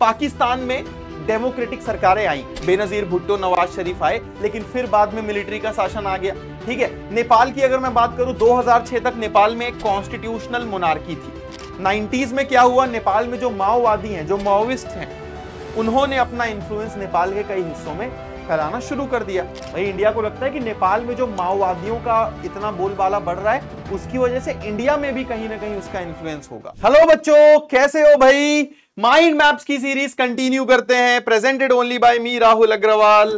पाकिस्तान में डेमोक्रेटिक सरकारें आई बेनजीर भुट्टो नवाज शरीफ आए लेकिन फिर बाद में मिलिट्री का शासन आ गया ठीक है नेपाल की अगर मैं बात करूं 2006 तक नेपाल में एक कॉन्स्टिट्यूशनल मोनार्की थी 90s में क्या हुआ नेपाल में जो माओवादी हैं जो माओविस्ट हैं उन्होंने अपना इन्फ्लुएंस नेपाल के कई हिस्सों में फैलाना शुरू कर दिया भाई इंडिया को लगता है कि नेपाल में जो माओवादियों का इतना बोलबाला बढ़ रहा है उसकी वजह से इंडिया में भी कहीं ना कहीं उसका इन्फ्लुएंस होगा हेलो बच्चों कैसे हो भाई माइंड मैप्स की सीरीज कंटिन्यू करते हैं presented only by me Rahul Agarwal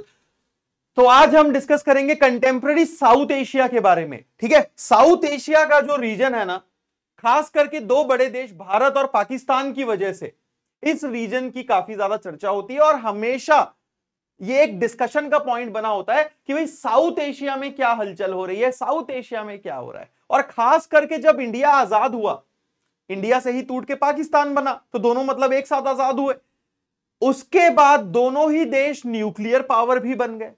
तो आज हम डिस्कस करेंगे कंटेम्प्रेरी साउथ एशिया के बारे में ठीक है साउथ एशिया का जो रीजन है ना खास करके दो बड़े देश भारत और पाकिस्तान की वजह से इस रीजन की काफी ज्यादा चर्चा होती है और हमेशा ये एक डिस्कशन का पॉइंट बना होता है कि भाई साउथ एशिया में क्या हलचल हो रही है साउथ एशिया में क्या हो रहा है और खास करके जब इंडिया आजाद हुआ इंडिया से ही टूट के पाकिस्तान बना तो दोनों मतलब एक साथ आजाद हुए उसके बाद दोनों ही देश न्यूक्लियर पावर भी बन गए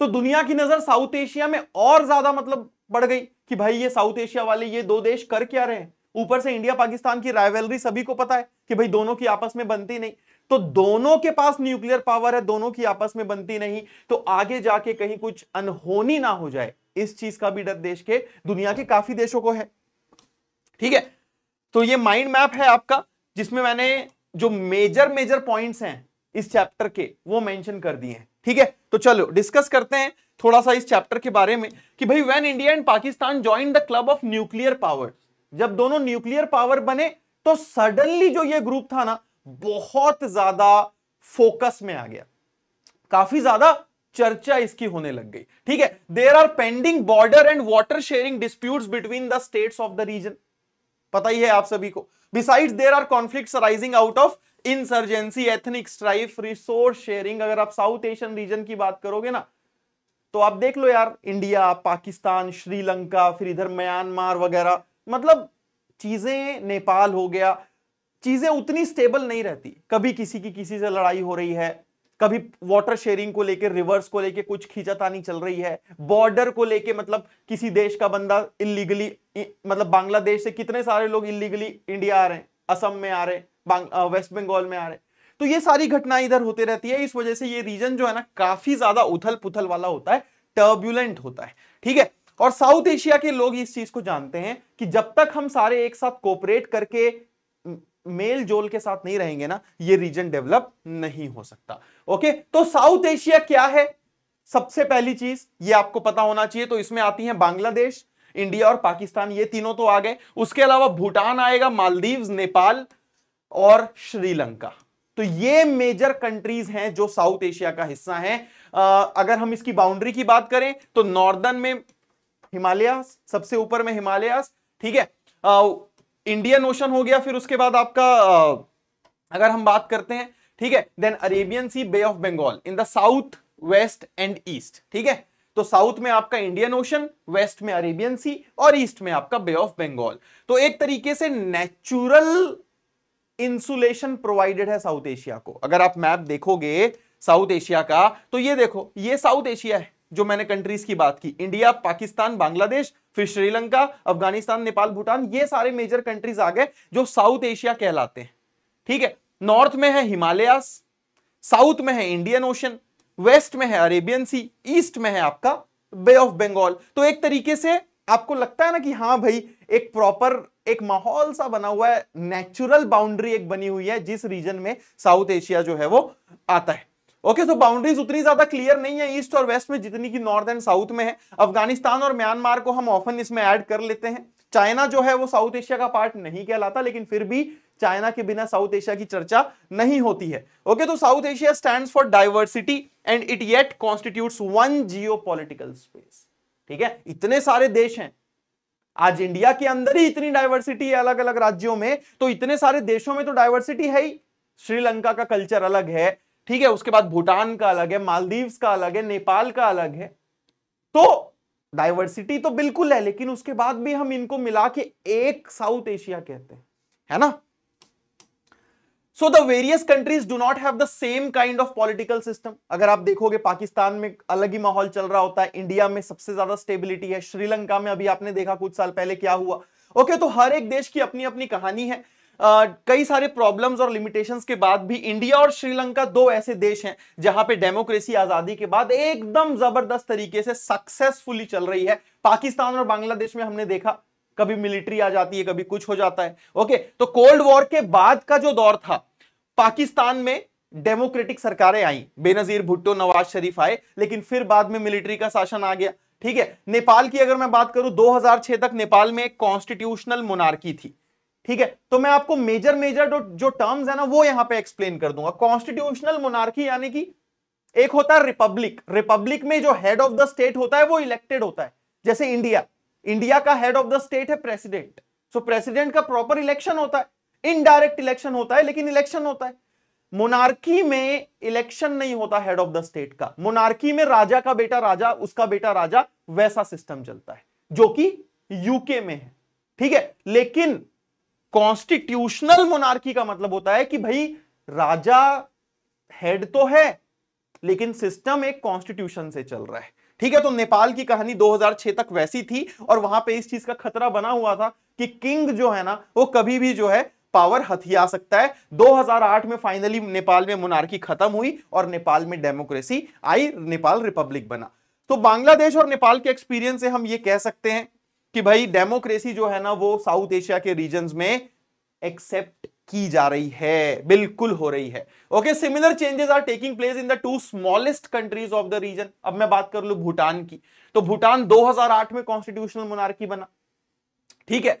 तो दुनिया की नजर साउथ एशिया में और ज्यादा मतलब बढ़ गई कि भाई ये साउथ एशिया वाले ये दो देश कर क्या रहे हैं ऊपर से इंडिया पाकिस्तान की राइवलरी सभी को पता है कि भाई दोनों की आपस में बनती नहीं तो दोनों के पास न्यूक्लियर पावर है दोनों की आपस में बनती नहीं तो आगे जाके कहीं कुछ अनहोनी ना हो जाए इस चीज का भी डर देश के दुनिया के काफी देशों को है ठीक है तो ये माइंड मैप है आपका जिसमें मैंने जो मेजर मेजर पॉइंट्स हैं इस चैप्टर के वो मेंशन कर दिए हैं ठीक है तो चलो डिस्कस करते हैं थोड़ा सा इस चैप्टर के बारे में कि भाई when India and Pakistan join the club of nuclear power जब दोनों न्यूक्लियर पावर बने तो सडनली जो ये ग्रुप था ना बहुत ज्यादा फोकस में आ गया काफी ज्यादा चर्चा इसकी होने लग गई ठीक है there are pending border and water sharing dispute between the states of the region पता ही है आप सभी को beside there are conflict rising out of insurgency ethnic strife resource sharing अगर आप साउथ एशियन रीजन की बात करोगे ना तो आप देख लो यार इंडिया पाकिस्तान श्रीलंका फिर इधर म्यांमार वगैरह मतलब चीजें नेपाल हो गया चीजें उतनी स्टेबल नहीं रहती कभी किसी की किसी से लड़ाई हो रही है कभी वाटर शेयरिंग को लेकर रिवर्स को लेकर कुछ खींचातानी चल रही है बॉर्डर को लेकर मतलब किसी देश का बंदा इलीगली मतलब बांग्लादेश से कितने सारे लोग इलीगली इंडिया आ रहे हैं असम में आ रहे हैं वेस्ट बंगाल में आ रहे हैं तो ये सारी घटना इधर होते रहती है इस वजह से ये रीजन जो है ना काफी ज्यादा उथल पुथल वाला होता है टर्ब्यूलेंट होता है ठीक है और साउथ एशिया के लोग इस चीज को जानते हैं कि जब तक हम सारे एक साथ कोपरेट करके मेल जोल के साथ नहीं रहेंगे ना ये रीजन डेवलप नहीं हो सकता ओके तो साउथ एशिया क्या है सबसे पहली चीज ये आपको पता होना चाहिए तो इसमें आती है बांग्लादेश इंडिया और पाकिस्तान ये तीनों तो आ गए उसके अलावा भूटान आएगा मालदीव नेपाल और श्रीलंका तो ये मेजर कंट्रीज हैं जो साउथ एशिया का हिस्सा हैं अगर हम इसकी बाउंड्री की बात करें तो नॉर्दर्न में हिमालयास सबसे ऊपर में हिमालयास ठीक है इंडियन ओशन हो गया फिर उसके बाद आपका अगर हम बात करते हैं ठीक है then Arabian sea bay of Bengal in the south west and east ठीक है तो साउथ में आपका इंडियन ओशन वेस्ट में अरेबियन सी और ईस्ट में आपका बे ऑफ बंगाल तो एक तरीके से नेचुरल इंसुलेशन प्रोवाइडेड है साउथ एशिया को अगर आप मैप देखोगे साउथ एशिया का तो ये देखो ये साउथ एशिया है जो मैंने कंट्रीज की बात की इंडिया पाकिस्तान बांग्लादेश फिर श्रीलंका अफगानिस्तान नेपाल भूटान ये सारे मेजर कंट्रीज आ गए जो साउथ एशिया कहलाते हैं ठीक है नॉर्थ में है हिमालयास साउथ में है इंडियन ओशन वेस्ट में है अरेबियन सी ईस्ट में है आपका बे ऑफ बंगाल तो एक तरीके से आपको लगता है ना कि हाँ भाई एक प्रॉपर एक माहौल सा बना हुआ है नेचुरल बाउंड्री एक बनी हुई है जिस रीजन में साउथ एशिया जो है वो आता है ओके सो बाउंड्रीज उतनी ज्यादा क्लियर नहीं है ईस्ट और वेस्ट में जितनी की नॉर्थ एंड साउथ में है अफगानिस्तान और म्यांमार को हम ऑफन इसमें ऐड कर लेते हैं चाइना जो है वो साउथ एशिया का पार्ट नहीं कहलाता लेकिन फिर भी चाइना के बिना साउथ एशिया की चर्चा नहीं होती है ओके तो south Asia stand for diversity and it yet constitute one geo space ठीक है इतने सारे देश हैं आज इंडिया के अंदर ही इतनी डाइवर्सिटी है अलग अलग राज्यों में तो इतने सारे देशों में तो डायवर्सिटी है ही श्रीलंका का कल्चर अलग है ठीक है उसके बाद भूटान का अलग है मालदीव्स का अलग है नेपाल का अलग है तो डायवर्सिटी तो बिल्कुल है लेकिन उसके बाद भी हम इनको मिला के एक साउथ एशिया कहते हैं है ना so the various countries do not have the same kind of political system अगर आप देखोगे पाकिस्तान में अलग ही माहौल चल रहा होता है इंडिया में सबसे ज्यादा स्टेबिलिटी है श्रीलंका में अभी आपने देखा कुछ साल पहले क्या हुआ ओके okay, तो हर एक देश की अपनी अपनी कहानी है कई सारे प्रॉब्लम्स और लिमिटेशंस के बाद भी इंडिया और श्रीलंका दो ऐसे देश हैं जहां पे डेमोक्रेसी आजादी के बाद एकदम जबरदस्त तरीके से सक्सेसफुली चल रही है पाकिस्तान और बांग्लादेश में हमने देखा कभी मिलिट्री आ जाती है कभी कुछ हो जाता है ओके तो कोल्ड वॉर के बाद का जो दौर था पाकिस्तान में डेमोक्रेटिक सरकारें आई बेनजीर भुट्टो नवाज शरीफ आए लेकिन फिर बाद में मिलिट्री का शासन आ गया ठीक है नेपाल की अगर मैं बात करूं 2006 तक नेपाल में एक कॉन्स्टिट्यूशनल मोनार्की थी ठीक है तो मैं आपको मेजर मेजर जो टर्म्स है ना वो यहां पे एक्सप्लेन कर दूंगा कॉन्स्टिट्यूशनल मोनार्की यानी कि एक होता है रिपब्लिक रिपब्लिक में जो हेड ऑफ द स्टेट होता है वो इलेक्टेड होता है जैसे इंडिया इंडिया का हेड ऑफ द स्टेट है प्रेसिडेंट सो प्रेसिडेंट का प्रॉपर इलेक्शन होता है इनडायरेक्ट इलेक्शन होता है लेकिन इलेक्शन होता है मोनार्की में इलेक्शन नहीं होता हेड ऑफ द स्टेट का मोनार्की में राजा का बेटा राजा उसका बेटा राजा वैसा सिस्टम चलता है जो कि यूके में है ठीक है लेकिन कॉन्स्टिट्यूशनल मोनार्की का मतलब होता है कि भाई राजा हेड तो है लेकिन सिस्टम एक कॉन्स्टिट्यूशन से चल रहा है ठीक है तो नेपाल की कहानी 2006 तक वैसी थी और वहां पे इस चीज का खतरा बना हुआ था कि किंग जो है ना वो कभी भी जो है पावर हथिया सकता है 2008 में फाइनली नेपाल में मोनार्की खत्म हुई और नेपाल में डेमोक्रेसी आई नेपाल रिपब्लिक बना तो बांग्लादेश और नेपाल के एक्सपीरियंस से हम ये कह सकते हैं कि भाई डेमोक्रेसी जो है ना वो साउथ एशिया के रीजन में एक्सेप्ट की जा रही है बिल्कुल हो रही है okay similar changes are taking place in the two smallest countries of the region अब मैं बात कर लू भूटान की तो भूटान 2008 में कॉन्स्टिट्यूशनल मोनार्की बना ठीक है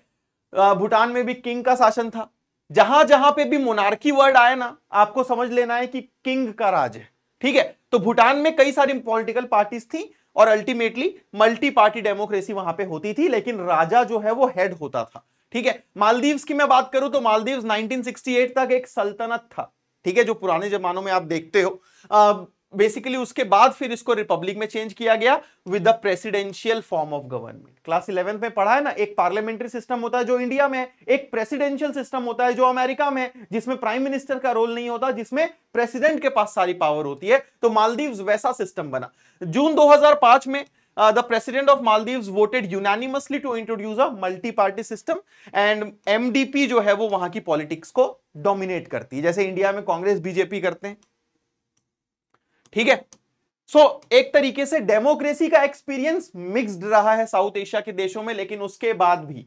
भूटान में भी किंग का शासन था जहां जहां पे भी मोनार्की वर्ड आए ना आपको समझ लेना है कि किंग का राज है ठीक है तो भूटान में कई सारी पॉलिटिकल पार्टीज थी और अल्टीमेटली मल्टी पार्टी डेमोक्रेसी वहां पे होती थी लेकिन राजा जो है वो हेड होता था ठीक है मालदीव्स की मैं बात करूं तो मालदीव्स 1968 तक एक सल्तनत था ठीक है जो पुराने जमानों में आप देखते हो बेसिकली उसके बाद फिर इसको रिपब्लिक में चेंज किया गया with the presidential form of government class eleventh में पढ़ा है ना एक पार्लियामेंट्री सिस्टम होता है जो इंडिया में एक प्रेसिडेंशियल सिस्टम होता है जो अमेरिका में जिसमें प्राइम मिनिस्टर का रोल नहीं होता जिसमें प्रेसिडेंट के पास सारी पावर होती है तो मालदीव वैसा सिस्टम बना जून दो में the president of Maldives voted unanimously to introduce a multi party system and MDP जो है वो वहां की पॉलिटिक्स को डोमिनेट करती है जैसे इंडिया में कांग्रेस बीजेपी करते हैं ठीक है सो so, एक तरीके से डेमोक्रेसी का एक्सपीरियंस मिक्स्ड रहा है साउथ एशिया के देशों में लेकिन उसके बाद भी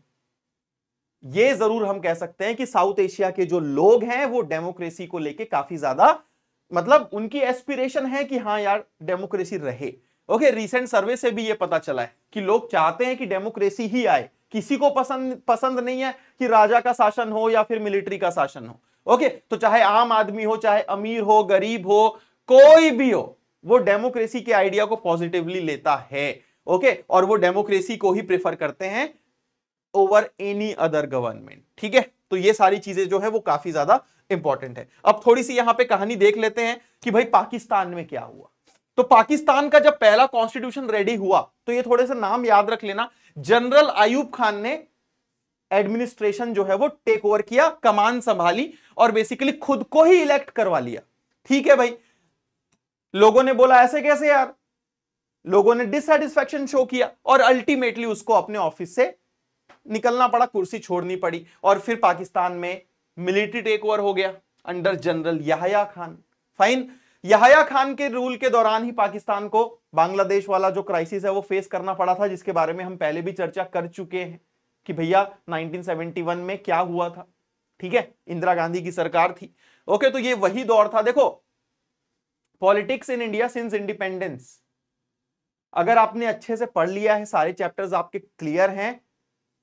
ये जरूर हम कह सकते हैं कि साउथ एशिया के जो लोग हैं वो डेमोक्रेसी को लेके काफी ज्यादा मतलब उनकी एस्पिरेशन है कि हाँ यार डेमोक्रेसी रहे ओके रिसेंट सर्वे से भी ये पता चला है कि लोग चाहते हैं कि डेमोक्रेसी ही आए किसी को पसंद पसंद नहीं है कि राजा का शासन हो या फिर मिलिट्री का शासन हो ओके तो चाहे आम आदमी हो चाहे अमीर हो गरीब हो कोई भी हो वो डेमोक्रेसी के आइडिया को पॉजिटिवली लेता है ओके और वो डेमोक्रेसी को ही प्रेफर करते हैं ओवर एनी अदर गवर्नमेंट ठीक है तो ये सारी चीजें जो है वो काफी ज्यादा इंपॉर्टेंट है अब थोड़ी सी यहां पे कहानी देख लेते हैं कि भाई पाकिस्तान में क्या हुआ तो पाकिस्तान का जब पहला कॉन्स्टिट्यूशन रेडी हुआ तो ये थोड़े से नाम याद रख लेना जनरल आयुब खान ने एडमिनिस्ट्रेशन जो है वो टेक ओवर किया कमान संभाली और बेसिकली खुद को ही इलेक्ट करवा लिया ठीक है भाई लोगों ने बोला ऐसे कैसे यार लोगों ने डिससेटिस्फेक्शन शो किया और अल्टीमेटली उसको अपने ऑफिस से निकलना पड़ा कुर्सी छोड़नी पड़ी और फिर पाकिस्तान में मिलिट्री टेक ओवर हो गया under general Yahya Khan fine Yahya Khan के रूल के दौरान ही पाकिस्तान को बांग्लादेश वाला जो क्राइसिस है वो फेस करना पड़ा था जिसके बारे में हम पहले भी चर्चा कर चुके हैं कि भैया 1971 में क्या हुआ था ठीक है इंदिरा गांधी की सरकार थी ओके तो ये वही दौर था देखो politics in India since independence अगर आपने अच्छे से पढ़ लिया है सारे चैप्टर्स आपके क्लियर हैं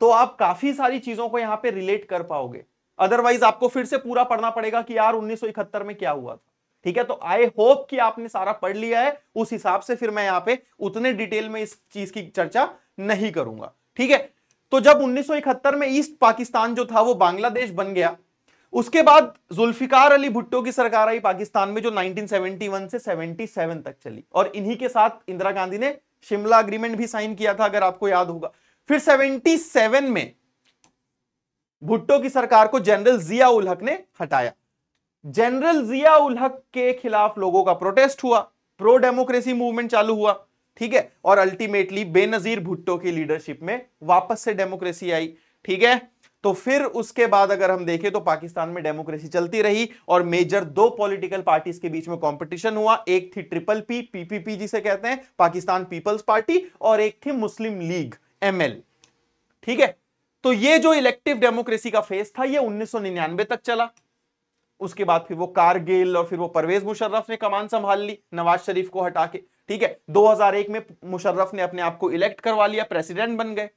तो आप काफी सारी चीजों को यहां पे रिलेट कर पाओगे अदरवाइज आपको फिर से पूरा पढ़ना पड़ेगा कि यार उन्नीस में क्या हुआ था ठीक है तो आई होप कि आपने सारा पढ़ लिया है उस हिसाब से फिर मैं यहां पे उतने डिटेल में इस चीज की चर्चा नहीं करूंगा ठीक है तो जब उन्नीस में ईस्ट पाकिस्तान जो था वो बांग्लादेश बन गया उसके बाद जुल्फिकार अली भुट्टो की सरकार आई पाकिस्तान में जो 1971 से 77 तक चली और इन्हीं के साथ इंदिरा गांधी ने शिमला अग्रीमेंट भी साइन किया था अगर आपको याद होगा फिर 77 में भुट्टो की सरकार को जनरल जिया उल हक ने हटाया जनरल जिया उल हक के खिलाफ लोगों का प्रोटेस्ट हुआ प्रो डेमोक्रेसी मूवमेंट चालू हुआ ठीक है और अल्टीमेटली बेनजीर भुट्टो की लीडरशिप में वापस से डेमोक्रेसी आई ठीक है तो फिर उसके बाद अगर हम देखें तो पाकिस्तान में डेमोक्रेसी चलती रही और मेजर दो पॉलिटिकल पार्टीज के बीच में कंपटीशन हुआ एक थी ट्रिपल पी पीपीपी जिसे कहते हैं पाकिस्तान पीपल्स पार्टी और एक थी मुस्लिम लीग एमएल ठीक है तो ये जो इलेक्टिव डेमोक्रेसी का फेस था ये 1999 तक चला उसके बाद फिर वो कारगिल और फिर वो परवेज मुशर्रफ ने कमान संभाल ली नवाज शरीफ को हटा के ठीक है 2001 में मुशर्रफ ने अपने आप को इलेक्ट करवा लिया प्रेसिडेंट बन गए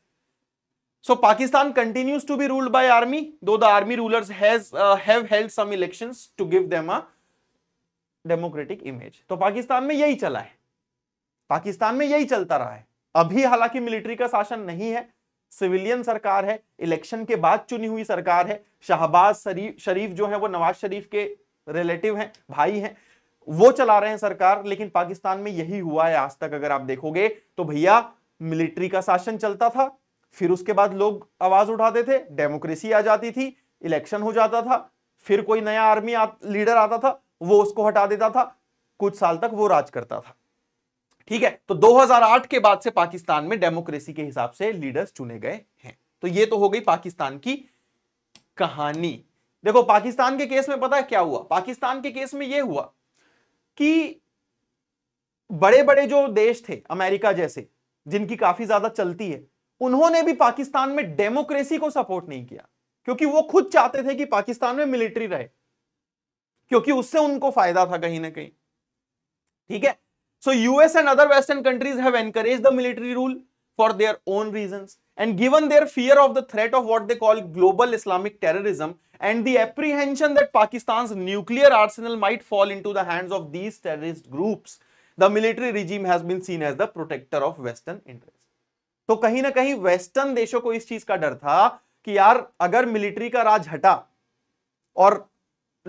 so Pakistan continues to be ruled by army though the army rulers have held some elections to give them a democratic image तो पाकिस्तान में यही चला है पाकिस्तान में यही चलता रहा है अभी हालांकि मिलिट्री का शासन नहीं है सिविलियन सरकार है इलेक्शन के बाद चुनी हुई सरकार है शाहबाज शरीफ जो है वो नवाज शरीफ के रिलेटिव हैं भाई हैं वो चला रहे हैं सरकार लेकिन पाकिस्तान में यही हुआ है आज तक अगर आप देखोगे तो भैया मिलिट्री का शासन चलता था फिर उसके बाद लोग आवाज उठाते थे डेमोक्रेसी आ जाती थी इलेक्शन हो जाता था फिर कोई नया आर्मी आ, लीडर आता था वो उसको हटा देता था कुछ साल तक वो राज करता था ठीक है तो 2008 के बाद से पाकिस्तान में डेमोक्रेसी के हिसाब से लीडर्स चुने गए हैं तो ये तो हो गई पाकिस्तान की कहानी देखो पाकिस्तान के केस में पता है क्या हुआ पाकिस्तान के केस में यह हुआ कि बड़े बड़े जो देश थे अमेरिका जैसे जिनकी काफी ज्यादा चलती है उन्होंने भी पाकिस्तान में डेमोक्रेसी को सपोर्ट नहीं किया क्योंकि वो खुद चाहते थे कि पाकिस्तान में मिलिट्री रहे क्योंकि उससे उनको फायदा था कहीं ना कहीं ठीक है so US and other western countries have encourage the military rule for their own reason and given their fear of the threat of what they call global Islamic terrorism and the apprehension that Pakistan nuclear arsenal might fall into hands of these terrorist group the military regime has been seen as the protector of western interest तो कहीं ना कहीं western देशों को इस चीज का डर था कि यार अगर मिलिट्री का राज हटा और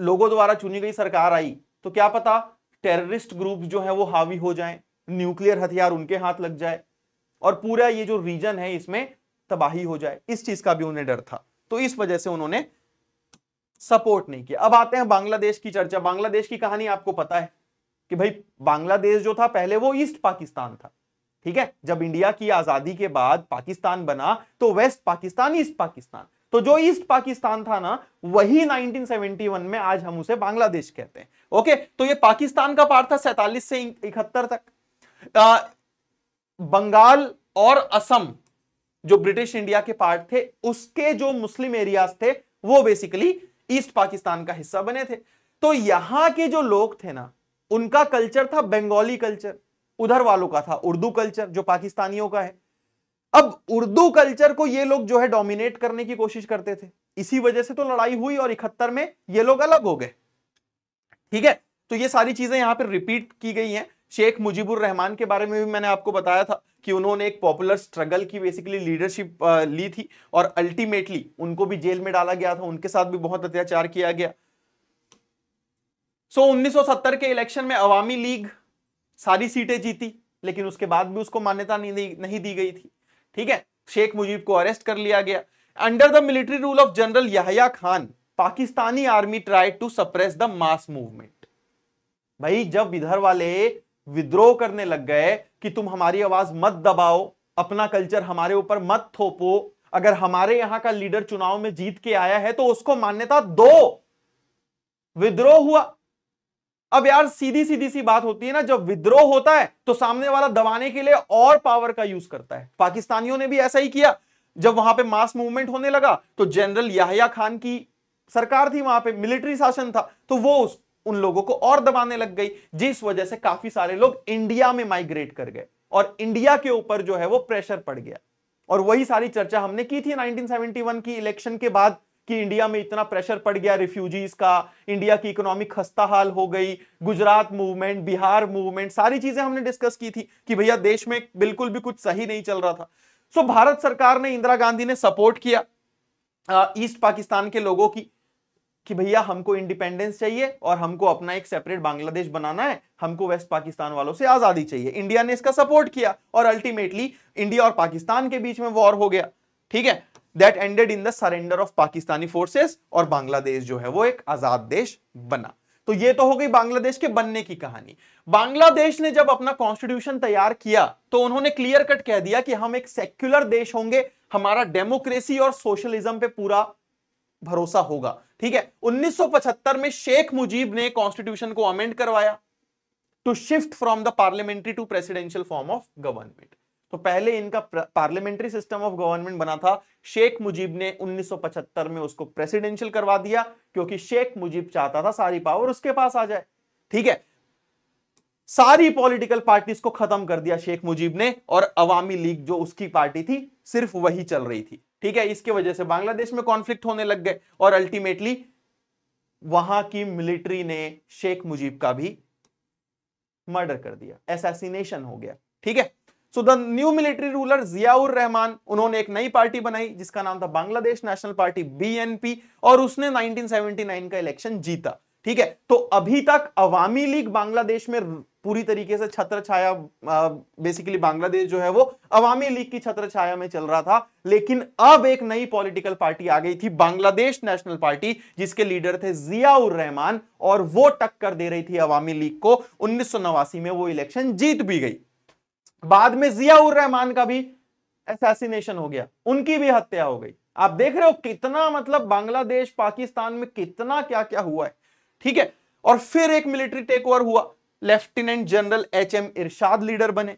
लोगों द्वारा चुनी गई सरकार आई तो क्या पता टेररिस्ट ग्रुप जो है वो हावी हो जाए न्यूक्लियर हथियार उनके हाथ लग जाए और पूरा ये जो रीजन है इसमें तबाही हो जाए इस चीज का भी उन्हें डर था तो इस वजह से उन्होंने सपोर्ट नहीं किया अब आते हैं बांग्लादेश की चर्चा बांग्लादेश की कहानी आपको पता है कि भाई बांग्लादेश जो था पहले वो ईस्ट पाकिस्तान था ठीक है जब इंडिया की आजादी के बाद पाकिस्तान बना तो वेस्ट पाकिस्तान ईस्ट पाकिस्तान तो जो ईस्ट पाकिस्तान था ना वही 1971 में आज हम उसे बांग्लादेश कहते हैं ओके तो ये पाकिस्तान का पार्ट था सैतालीस से इकहत्तर तक आ, बंगाल और असम जो ब्रिटिश इंडिया के पार्ट थे उसके जो मुस्लिम एरियाज थे वो बेसिकली ईस्ट पाकिस्तान का हिस्सा बने थे तो यहां के जो लोग थे ना उनका कल्चर था बंगाली कल्चर उधर वालों का था उर्दू कल्चर जो पाकिस्तानियों का है अब उर्दू कल्चर को ये लोग जो है डोमिनेट करने की कोशिश करते थे इसी वजह से तो लड़ाई हुई और इकहत्तर में ये लोग अलग हो गए ठीक है तो ये सारी चीजें यहां पर रिपीट की गई हैं शेख मुजीबुर रहमान के बारे में भी मैंने आपको बताया था कि उन्होंने एक पॉपुलर स्ट्रगल की बेसिकली लीडरशिप ली थी और अल्टीमेटली उनको भी जेल में डाला गया था उनके साथ भी बहुत अत्याचार किया गया सो so, 1970 के इलेक्शन में अवामी लीग सारी सीटें जीती लेकिन उसके बाद भी उसको मान्यता नहीं दी नहीं दी गई थी ठीक है शेख मुजीब को अरेस्ट कर लिया गया under the military rule of general Yahya Khan Pakistani army try to suppress the mass movement भाई जब इधर वाले विद्रोह करने लग गए कि तुम हमारी आवाज मत दबाओ अपना कल्चर हमारे ऊपर मत थोपो अगर हमारे यहां का लीडर चुनाव में जीत के आया है तो उसको मान्यता दो विद्रोह हुआ अब यार सीधी सीधी सी बात होती है ना जब विद्रोह होता है तो सामने वाला दबाने के लिए और पावर का यूज करता है पाकिस्तानियों ने भी ऐसा ही किया जब वहां पे मास मूवमेंट होने लगा तो जनरल याहिया खान की सरकार थी वहां पे मिलिट्री शासन था तो वो उस उन लोगों को और दबाने लग गई जिस वजह से काफी सारे लोग इंडिया में माइग्रेट कर गए और इंडिया के ऊपर जो है वो प्रेशर पड़ गया और वही सारी चर्चा हमने की थी 1971 की इलेक्शन के बाद कि इंडिया में इतना प्रेशर पड़ गया रिफ्यूजीज का इंडिया की इकोनॉमी खस्ता हाल हो गई गुजरात मूवमेंट बिहार मूवमेंट सारी चीजें हमने डिस्कस की थी कि भैया देश में बिल्कुल भी कुछ सही नहीं चल रहा था सो भारत सरकार ने इंदिरा गांधी ने सपोर्ट किया ईस्ट पाकिस्तान के लोगों की कि भैया हमको इंडिपेंडेंस चाहिए और हमको अपना एक सेपरेट बांग्लादेश बनाना है हमको वेस्ट पाकिस्तान वालों से आजादी चाहिए इंडिया ने इसका सपोर्ट किया और अल्टीमेटली इंडिया और पाकिस्तान के बीच में वॉर हो गया ठीक है that ended in the surrender of Pakistani forces और बांग्लादेश जो है वो एक आजाद देश बना तो ये तो हो गई बांग्लादेश के बनने की कहानी बांग्लादेश ने जब अपना कॉन्स्टिट्यूशन तैयार किया तो उन्होंने क्लियर कट कह दिया कि हम एक सेक्युलर देश होंगे हमारा डेमोक्रेसी और सोशलिज्म पे पूरा भरोसा होगा ठीक है 1975 में शेख मुजीब ने कॉन्स्टिट्यूशन को अमेंड करवाया to shift from the parliamentary to presidential form of government तो पहले इनका पार्लियामेंट्री सिस्टम ऑफ गवर्नमेंट बना था शेख मुजीब ने 1975 में उसको प्रेसिडेंशियल करवा दिया क्योंकि शेख मुजीब चाहता था सारी पावर उसके पास आ जाए ठीक है सारी पॉलिटिकल पार्टीज को खत्म कर दिया शेख मुजीब ने और अवामी लीग जो उसकी पार्टी थी सिर्फ वही चल रही थी ठीक है इसके वजह से बांग्लादेश में कॉन्फ्लिक्ट होने लग गए और अल्टीमेटली वहां की मिलिट्री ने शेख मुजीब का भी मर्डर कर दिया एसेसिनेशन हो गया ठीक है so the new military ruler Ziaur Rahman उन्होंने एक नई पार्टी बनाई जिसका नाम था बांग्लादेश नेशनल पार्टी बीएनपी और उसने 1979 का इलेक्शन जीता ठीक है तो अभी तक अवामी लीग बांग्लादेश में पूरी तरीके से छत्र छाया बेसिकली बांग्लादेश जो है वो अवामी लीग की छत्र छाया में चल रहा था लेकिन अब एक नई पॉलिटिकल पार्टी आ गई थी बांग्लादेश नेशनल पार्टी जिसके लीडर थे जियाउर रहमान और वो टक्कर दे रही थी अवामी लीग को उन्नीस में वो इलेक्शन जीत भी गई बाद में जियाउर रहमान का भी एसेसिनेशन हो गया उनकी भी हत्या हो गई आप देख रहे हो कितना मतलब बांग्लादेश पाकिस्तान में कितना क्या क्या हुआ है ठीक है और फिर एक मिलिट्री टेक ओवर हुआ lieutenant general H M Ershad leader बने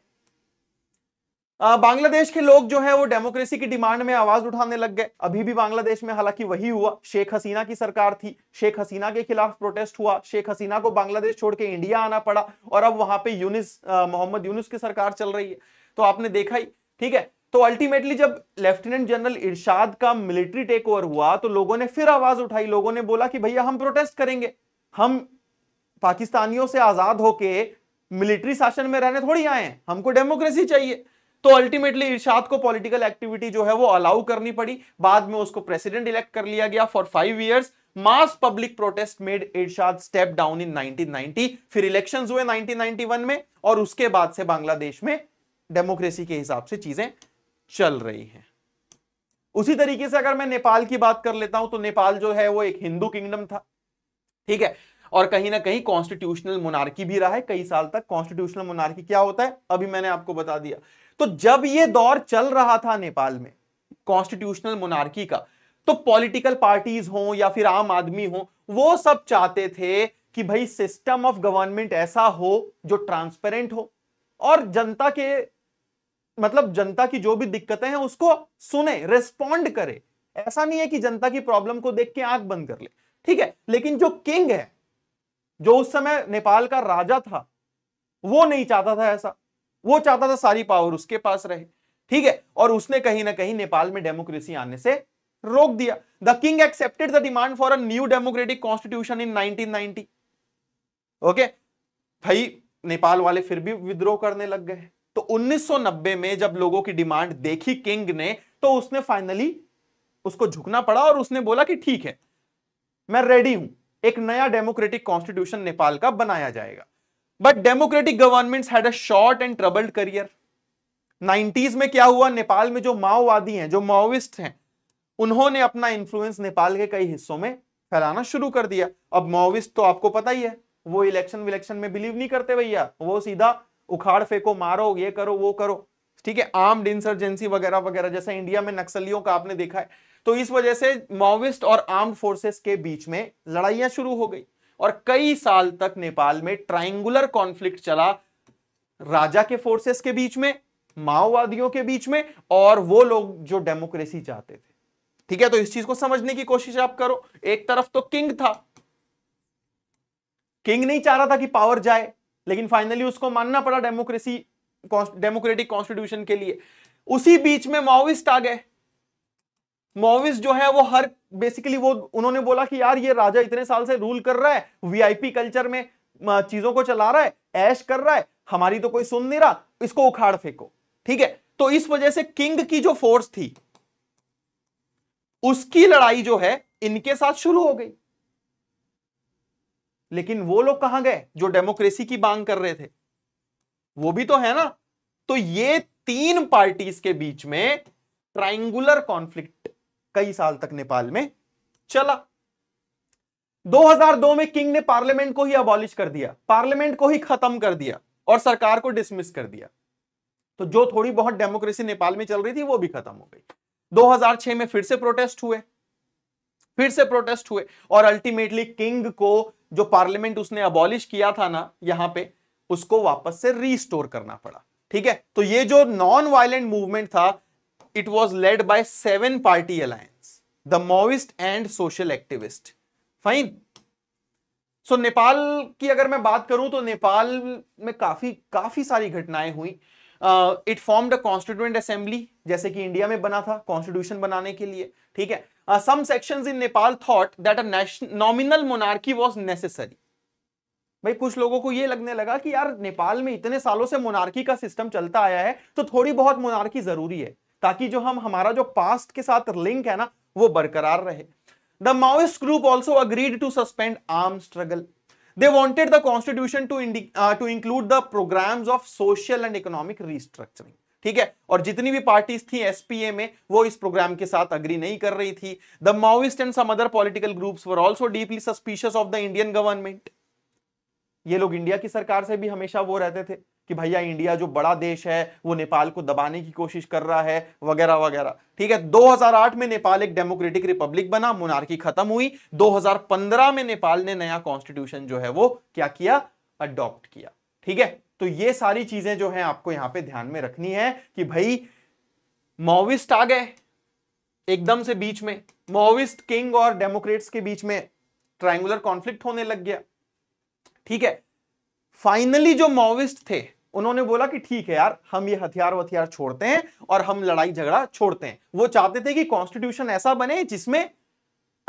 बांग्लादेश के लोग जो है वो डेमोक्रेसी की डिमांड में आवाज उठाने लग गए अभी भी बांग्लादेश में हालांकि वही हुआ शेख हसीना की सरकार थी शेख हसीना के खिलाफ प्रोटेस्ट हुआ शेख हसीना को बांग्लादेश छोड़ के इंडिया आना पड़ा और अब वहां पे यूनिस मोहम्मद यूनिस की सरकार चल रही है तो आपने देखा ही ठीक है तो अल्टीमेटली जब लेफ्टिनेंट जनरल इर्शाद का मिलिट्री टेक ओवर हुआ तो लोगों ने फिर आवाज उठाई लोगों ने बोला कि भैया हम प्रोटेस्ट करेंगे हम पाकिस्तानियों से आजाद होके मिलिट्री शासन में रहने थोड़ी आए हैं हमको डेमोक्रेसी चाहिए तो अल्टीमेटली इर्शाद को पॉलिटिकल एक्टिविटी जो है वो अलाउ करनी पड़ी बाद में उसको प्रेसिडेंट इलेक्ट कर लिया गया for five years mass public protest made Ershad step down in 1990 फिर इलेक्शंस हुए 1991 में और उसके बाद से बांग्लादेश में डेमोक्रेसी के हिसाब से चीजें चल रही हैं उसी तरीके से अगर मैं नेपाल की बात कर लेता हूं तो नेपाल जो है वो एक हिंदू किंगडम था ठीक है और कहीं ना कहीं कॉन्स्टिट्यूशनल मोनार्की भी रहा है कई साल तक कॉन्स्टिट्यूशनल मोनार्की क्या होता है अभी मैंने आपको बता दिया तो जब ये दौर चल रहा था नेपाल में कॉन्स्टिट्यूशनल मोनार्की का तो पॉलिटिकल पार्टीज हो या फिर आम आदमी हो वो सब चाहते थे कि भाई सिस्टम ऑफ गवर्नमेंट ऐसा हो जो ट्रांसपेरेंट हो और जनता के मतलब जनता की जो भी दिक्कतें हैं उसको सुने रेस्पॉन्ड करे ऐसा नहीं है कि जनता की प्रॉब्लम को देख के आंख बंद कर ले ठीक है लेकिन जो किंग है जो उस समय नेपाल का राजा था वो नहीं चाहता था ऐसा वो चाहता था सारी पावर उसके पास रहे ठीक है और उसने कहीं ना कहीं नेपाल में डेमोक्रेसी आने से रोक दिया the king accepted the demand for a new democratic constitution in 1990 okay भाई नेपाल वाले फिर भी विद्रोह करने लग गए तो 1990 में जब लोगों की डिमांड देखी किंग ने तो उसने फाइनली उसको झुकना पड़ा और उसने बोला कि ठीक है मैं रेडी हूं एक नया डेमोक्रेटिक कॉन्स्टिट्यूशन नेपाल का बनाया जाएगा but democratic government had a short and troubled career 90s में क्या हुआ नेपाल में जो माओवादी हैं जो माओविस्ट हैं उन्होंने अपना इन्फ्लुएंस नेपाल के कई हिस्सों में फैलाना शुरू कर दिया अब माओविस्ट तो आपको पता ही है वो इलेक्शन विलेक्शन में बिलीव नहीं करते भैया वो सीधा उखाड़ फेंको मारो ये करो वो करो ठीक है आर्म्ड इंसर्जेंसी वगैरह वगैरह जैसे इंडिया में नक्सलियों का आपने देखा है तो इस वजह से माओविस्ट और आर्म्ड फोर्सेस के बीच में लड़ाइया शुरू हो गई और कई साल तक नेपाल में ट्राइंगुलर कॉन्फ्लिक्ट चला राजा के फोर्सेस के बीच में माओवादियों के बीच में और वो लोग जो डेमोक्रेसी चाहते थे ठीक है तो इस चीज को समझने की कोशिश आप करो एक तरफ तो किंग था किंग नहीं चाह रहा था कि पावर जाए लेकिन फाइनली उसको मानना पड़ा डेमोक्रेसी डेमोक्रेटिक कॉन्स्टिट्यूशन के लिए उसी बीच में माओविस्ट आ गए मोविस जो है वो हर बेसिकली वो उन्होंने बोला कि यार ये राजा इतने साल से रूल कर रहा है वीआईपी कल्चर में चीजों को चला रहा है ऐश कर रहा है हमारी तो कोई सुन नहीं रहा इसको उखाड़ फेंको ठीक है तो इस वजह से किंग की जो फोर्स थी उसकी लड़ाई जो है इनके साथ शुरू हो गई लेकिन वो लोग कहां गए जो डेमोक्रेसी की मांग कर रहे थे वो भी तो है ना तो ये तीन पार्टीज के बीच में ट्राइंगुलर कॉन्फ्लिक्ट कई साल तक नेपाल में चला 2002 में किंग ने पार्लियामेंट को ही अबॉलिश कर दिया पार्लियामेंट को ही खत्म कर दिया और सरकार को डिसमिस कर दिया तो जो थोड़ी बहुत डेमोक्रेसी नेपाल में चल रही थी वो भी खत्म हो गई 2006 में फिर से प्रोटेस्ट हुए फिर से प्रोटेस्ट हुए और अल्टीमेटली किंग को जो पार्लियामेंट उसने अबॉलिश किया था ना यहां पे उसको वापस से रिस्टोर करना पड़ा ठीक है तो ये जो नॉन वायलेंट मूवमेंट था it was led by seven party alliance the maoist and social activist fine so so, Nepal की अगर मैं बात करूं तो नेपाल में काफी काफी सारी घटनाएं हुई it form the constituent assembly जैसे कि इंडिया में बना था कॉन्स्टिट्यूशन बनाने के लिए ठीक है some sections in Nepal thought that a nominal monarchy was necessary भाई कुछ लोगों को यह लगने लगा कि यार नेपाल में इतने सालों से मोनार्की का सिस्टम चलता आया है तो थोड़ी बहुत मोनार्की जरूरी है ताकि जो हम हमारा जो पास्ट के साथ लिंक है ना वो बरकरार रहे the Maoist group also agreed to suspend arm struggle they wanted the constitution to uh, to include the programs of social and economic restructuring ठीक है और जितनी भी पार्टीज थी एसपीए में वो इस प्रोग्राम के साथ अग्री नहीं कर रही थी the Maoist and some other political groups were also deeply suspicious of the Indian government ये लोग इंडिया की सरकार से भी हमेशा वो रहते थे कि भैया इंडिया जो बड़ा देश है वो नेपाल को दबाने की कोशिश कर रहा है वगैरह वगैरह ठीक है 2008 में नेपाल एक डेमोक्रेटिक रिपब्लिक बना मोनार्की खत्म हुई 2015 में नेपाल ने नया कॉन्स्टिट्यूशन जो है वो क्या किया अडॉप्ट किया ठीक है तो ये सारी चीजें जो है आपको यहां पर ध्यान में रखनी है कि भाई मोविस्ट आ गए एकदम से बीच में मोविस्ट किंग और डेमोक्रेट्स के बीच में ट्राइंगुलर कॉन्फ्लिक्ट होने लग गया ठीक है फाइनली जो माओविस्ट थे उन्होंने बोला कि ठीक है यार हम ये हथियार वथियार छोड़ते हैं और हम लड़ाई झगड़ा छोड़ते हैं वो चाहते थे कि कॉन्स्टिट्यूशन ऐसा बने जिसमें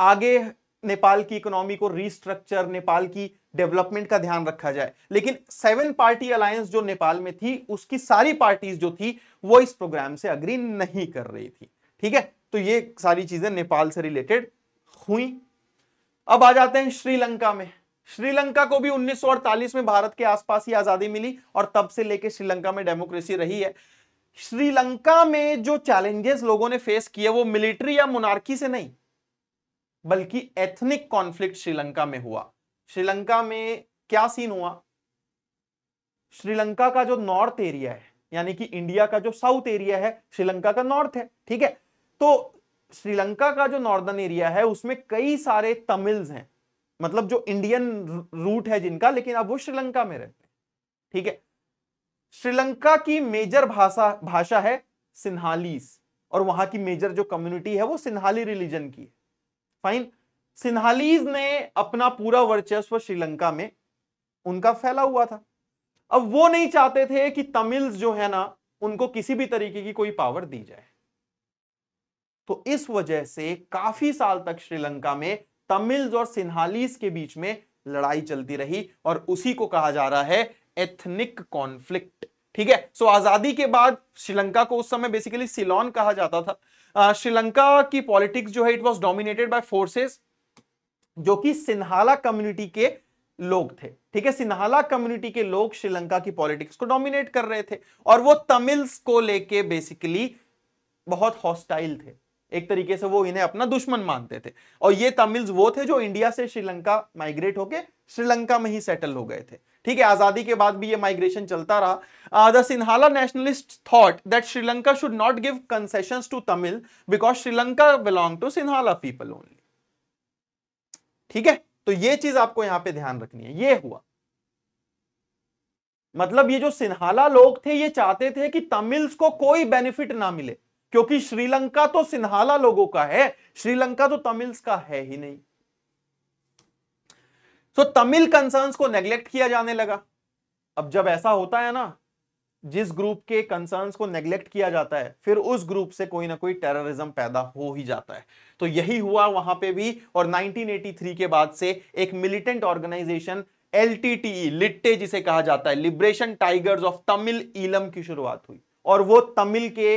आगे नेपाल की इकोनॉमी को रिस्ट्रक्चर नेपाल की डेवलपमेंट का ध्यान रखा जाए लेकिन सेवन पार्टी अलायंस जो नेपाल में थी उसकी सारी पार्टीज जो थी वो इस प्रोग्राम से अग्री नहीं कर रही थी ठीक है तो ये सारी चीजें नेपाल से रिलेटेड हुई अब आ जाते हैं श्रीलंका में श्रीलंका को भी 1948 में भारत के आसपास ही आजादी मिली और तब से लेके श्रीलंका में डेमोक्रेसी रही है श्रीलंका में जो चैलेंजेस लोगों ने फेस किए वो मिलिट्री या मोनार्की से नहीं बल्कि एथनिक कॉन्फ्लिक्ट श्रीलंका में हुआ श्रीलंका में क्या सीन हुआ श्रीलंका का जो नॉर्थ एरिया है यानी कि इंडिया का जो साउथ एरिया है श्रीलंका का नॉर्थ है ठीक है तो श्रीलंका का जो नॉर्दर्न एरिया है उसमें कई सारे तमिल्स हैं मतलब जो इंडियन रूट है जिनका लेकिन अब वो श्रीलंका में रहते हैं ठीक है श्रीलंका की मेजर भाषा भाषा है सिन्हालीस और वहां की मेजर जो कम्युनिटी है वो सिन्हाली रिलीजन की है फाइन सिन्हालीज ने अपना पूरा वर्चस्व श्रीलंका में उनका फैला हुआ था अब वो नहीं चाहते थे कि तमिल्स जो है ना उनको किसी भी तरीके की कोई पावर दी जाए तो इस वजह से काफी साल तक श्रीलंका में तमिल्स और सिन्हालीस के बीच में लड़ाई चलती रही और उसी को कहा जा रहा है एथनिक कॉन्फ्लिक्ट ठीक है सो आजादी के बाद श्रीलंका को उस समय बेसिकली सिलोन कहा जाता था श्रीलंका की पॉलिटिक्स जो है it was dominated by forces जो कि सिन्हाला कम्युनिटी के लोग थे ठीक है सिन्हाला कम्युनिटी के लोग श्रीलंका की पॉलिटिक्स को डोमिनेट कर रहे थे और वो तमिल्स को लेके बेसिकली बहुत हॉस्टाइल थे एक तरीके से वो इन्हें अपना दुश्मन मानते थे और ये तमिल्स वो थे जो इंडिया से श्रीलंका माइग्रेट होके श्रीलंका में ही सेटल हो गए थे ठीक है आजादी के बाद भी ये माइग्रेशन चलता रहा the Sinhala nationalist thought that Sri Lanka should not give concession to Tamil because Sri Lanka belong to Sinhala people only ठीक है तो ये चीज आपको यहां पर ध्यान रखनी है ये हुआ मतलब ये जो सिन्हाला लोग थे ये चाहते थे कि तमिल्स को कोई बेनिफिट ना मिले क्योंकि श्रीलंका तो सिन्हाला लोगों का है श्रीलंका तो तमिल्स का है ही नहीं सो so, तमिल कंसर्न को नेग्लेक्ट किया जाने लगा अब जब ऐसा होता है ना जिस ग्रुप के कंसर्न को नेग्लेक्ट किया जाता है फिर उस ग्रुप से कोई ना कोई टेररिज्म पैदा हो ही जाता है तो यही हुआ वहां पे भी और 1983 के बाद से एक मिलिटेंट ऑर्गेनाइजेशन एल लिट्टे जिसे कहा जाता है liberation tigers of Tamil Eelam की शुरुआत हुई और वो तमिल के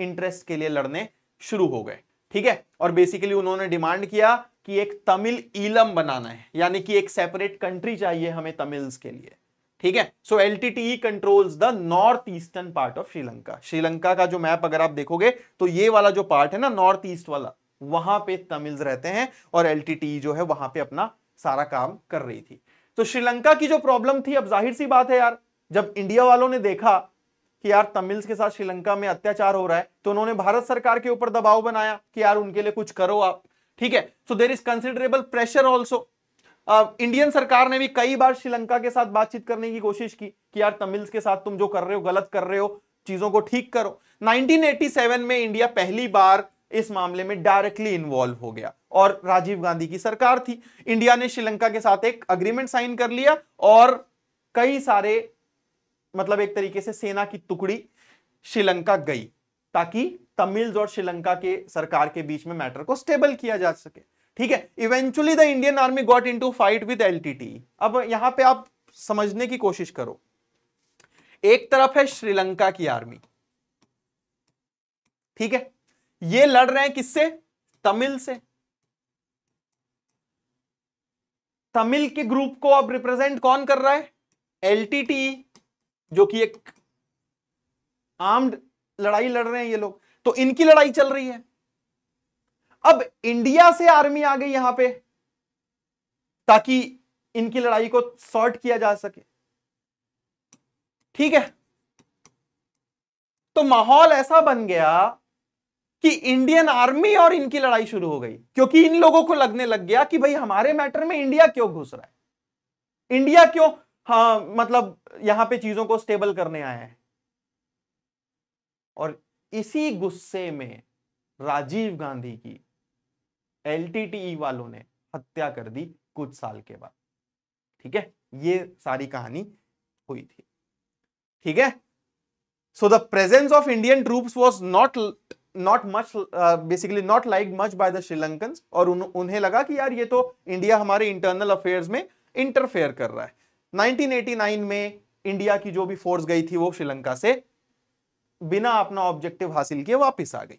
इंटरेस्ट के लिए लड़ने शुरू हो गए ठीक है और बेसिकली उन्होंने डिमांड किया कि एक तमिल ईलम बनाना है यानी कि एक सेपरेट कंट्री चाहिए हमें तमिल्स के लिए ठीक है so L T controls the north eastern part of Sri Lanka Sri Lanka का जो मैप अगर आप देखोगे तो ये वाला जो पार्ट है ना नॉर्थ ईस्ट वाला वहां पे तमिल्स रहते हैं और एल e जो है वहां पे अपना सारा काम कर रही थी तो श्रीलंका की जो प्रॉब्लम थी अब जाहिर सी बात है यार जब इंडिया वालों ने देखा कि यार तमिल्स के साथ श्रीलंका में अत्याचार हो रहा है तो उन्होंने भारत सरकार के ऊपर दबाव बनाया कि यार उनके लिए कुछ करो आप ठीक है so there is considerable pressure also Indian सरकार ने भी कई बार श्रीलंका के साथ बातचीत करने की कोशिश की कि यार तमिल्स के साथ तुम जो कर रहे हो गलत कर रहे हो चीजों को ठीक करो 1987 में इंडिया पहली बार इस मामले में डायरेक्टली इन्वॉल्व हो गया और राजीव गांधी की सरकार थी इंडिया ने श्रीलंका के साथ एक अग्रीमेंट साइन कर लिया और कई सारे मतलब एक तरीके से सेना की टुकड़ी श्रीलंका गई ताकि तमिल्स और श्रीलंका के सरकार के बीच में मैटर को स्टेबल किया जा सके ठीक है eventually the Indian army got into fight with L अब यहां पे आप समझने की कोशिश करो एक तरफ है श्रीलंका की आर्मी ठीक है ये लड़ रहे हैं किससे तमिल से तमिल के ग्रुप को अब रिप्रेजेंट कौन कर रहा है एलटीटी जो कि एक आर्म्ड लड़ाई लड़ रहे हैं ये लोग तो इनकी लड़ाई चल रही है अब इंडिया से आर्मी आ गई यहां पे ताकि इनकी लड़ाई को सॉर्ट किया जा सके ठीक है तो माहौल ऐसा बन गया कि इंडियन आर्मी और इनकी लड़ाई शुरू हो गई क्योंकि इन लोगों को लगने लग गया कि भाई हमारे मैटर में इंडिया क्यों घुस रहा है इंडिया क्यों हाँ मतलब यहां पे चीजों को स्टेबल करने आए हैं और इसी गुस्से में राजीव गांधी की एलटीटीई e वालों ने हत्या कर दी कुछ साल के बाद ठीक है ये सारी कहानी हुई थी ठीक है so the presence of Indian troops was not not much basically not like much by the Sri Lankan और उन, उन्हें लगा कि यार ये तो इंडिया हमारे इंटरनल अफेयर्स में इंटरफेयर कर रहा है 1989 में इंडिया की जो भी फोर्स गई थी वो श्रीलंका से बिना अपना ऑब्जेक्टिव हासिल किए वापस आ गई